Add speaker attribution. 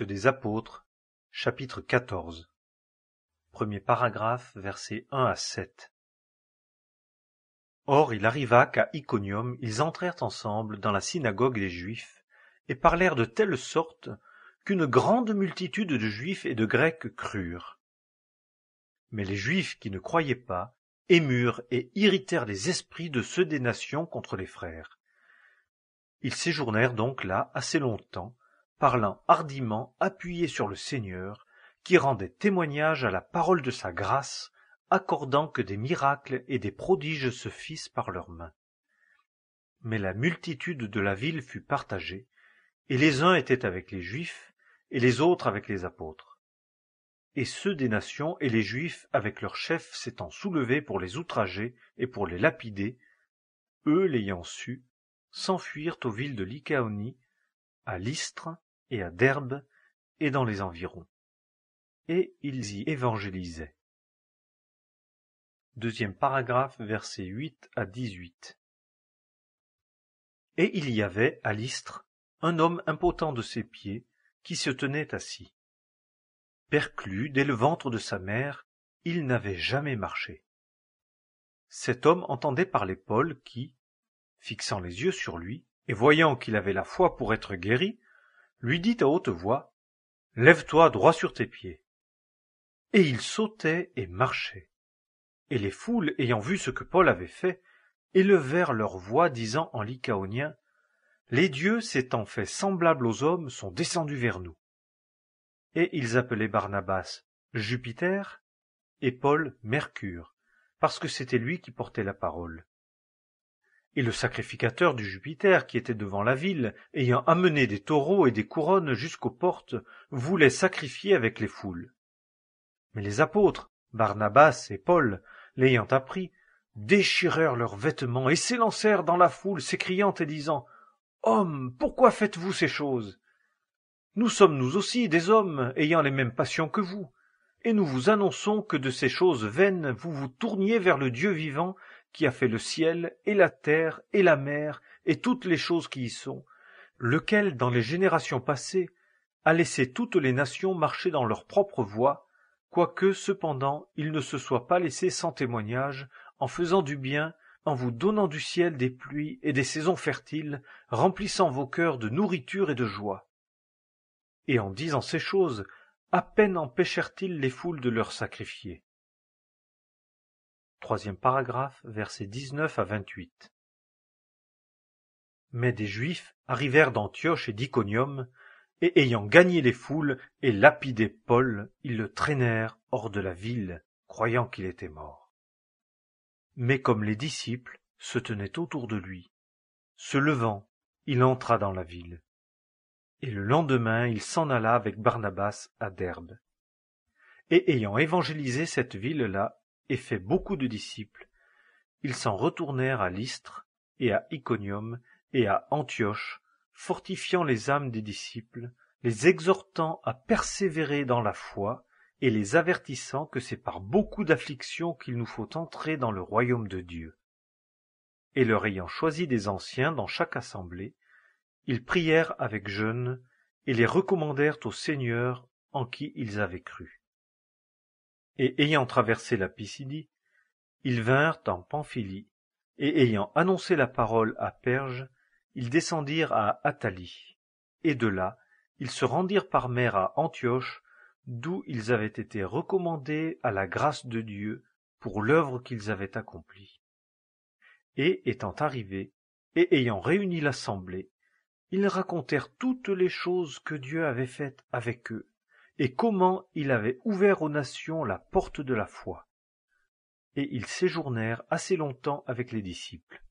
Speaker 1: des apôtres, chapitre XIV, Premier paragraphe, versets 1 à 7. Or il arriva qu'à Iconium ils entrèrent ensemble dans la synagogue des Juifs, et parlèrent de telle sorte qu'une grande multitude de Juifs et de Grecs crurent. Mais les Juifs qui ne croyaient pas émurent et irritèrent les esprits de ceux des nations contre les frères. Ils séjournèrent donc là assez longtemps, parlant hardiment appuyé sur le seigneur qui rendait témoignage à la parole de sa grâce accordant que des miracles et des prodiges se fissent par leurs mains mais la multitude de la ville fut partagée et les uns étaient avec les juifs et les autres avec les apôtres et ceux des nations et les juifs avec leurs chefs s'étant soulevés pour les outrager et pour les lapider eux l'ayant su s'enfuirent aux villes de lycaonie à lystre et à Derbe et dans les environs. Et ils y évangélisaient. Deuxième paragraphe, versets 8 à 18. Et il y avait, à l'Istre, un homme impotent de ses pieds, qui se tenait assis. Perclus dès le ventre de sa mère, il n'avait jamais marché. Cet homme entendait parler Paul qui, fixant les yeux sur lui, et voyant qu'il avait la foi pour être guéri, lui dit à haute voix Lève-toi droit sur tes pieds. Et il sautait et marchait. Et les foules, ayant vu ce que Paul avait fait, élevèrent leur voix, disant en lycaonien Les dieux, s'étant faits semblables aux hommes, sont descendus vers nous. Et ils appelaient Barnabas Jupiter et Paul Mercure, parce que c'était lui qui portait la parole et le sacrificateur du Jupiter qui était devant la ville, ayant amené des taureaux et des couronnes jusqu'aux portes, voulait sacrifier avec les foules. Mais les apôtres, Barnabas et Paul, l'ayant appris, déchirèrent leurs vêtements et s'élancèrent dans la foule, s'écriant et disant Hommes, pourquoi faites-vous ces choses Nous sommes nous aussi des hommes ayant les mêmes passions que vous, et nous vous annonçons que de ces choses vaines vous vous tourniez vers le Dieu vivant qui a fait le ciel, et la terre, et la mer, et toutes les choses qui y sont, lequel, dans les générations passées, a laissé toutes les nations marcher dans leur propre voie, quoique cependant il ne se soit pas laissé sans témoignage, en faisant du bien, en vous donnant du ciel des pluies et des saisons fertiles, remplissant vos cœurs de nourriture et de joie. Et en disant ces choses, à peine empêchèrent ils les foules de leur sacrifier troisième paragraphe, versets 19 à 28 Mais des Juifs arrivèrent d'Antioche et d'Iconium, et ayant gagné les foules et lapidé Paul, ils le traînèrent hors de la ville, croyant qu'il était mort. Mais comme les disciples se tenaient autour de lui, se levant, il entra dans la ville. Et le lendemain, il s'en alla avec Barnabas à Derbe. Et ayant évangélisé cette ville-là, et fait beaucoup de disciples, ils s'en retournèrent à Lystre et à Iconium et à Antioche, fortifiant les âmes des disciples, les exhortant à persévérer dans la foi, et les avertissant que c'est par beaucoup d'afflictions qu'il nous faut entrer dans le royaume de Dieu. Et leur ayant choisi des anciens dans chaque assemblée, ils prièrent avec jeûne, et les recommandèrent au Seigneur en qui ils avaient cru et ayant traversé la Pisidie, ils vinrent en Pamphylie, et ayant annoncé la parole à Perge, ils descendirent à Athalie. Et de là, ils se rendirent par mer à Antioche, d'où ils avaient été recommandés à la grâce de Dieu pour l'œuvre qu'ils avaient accomplie. Et étant arrivés, et ayant réuni l'assemblée, ils racontèrent toutes les choses que Dieu avait faites avec eux, et comment il avait ouvert aux nations la porte de la foi. Et ils séjournèrent assez longtemps avec les disciples.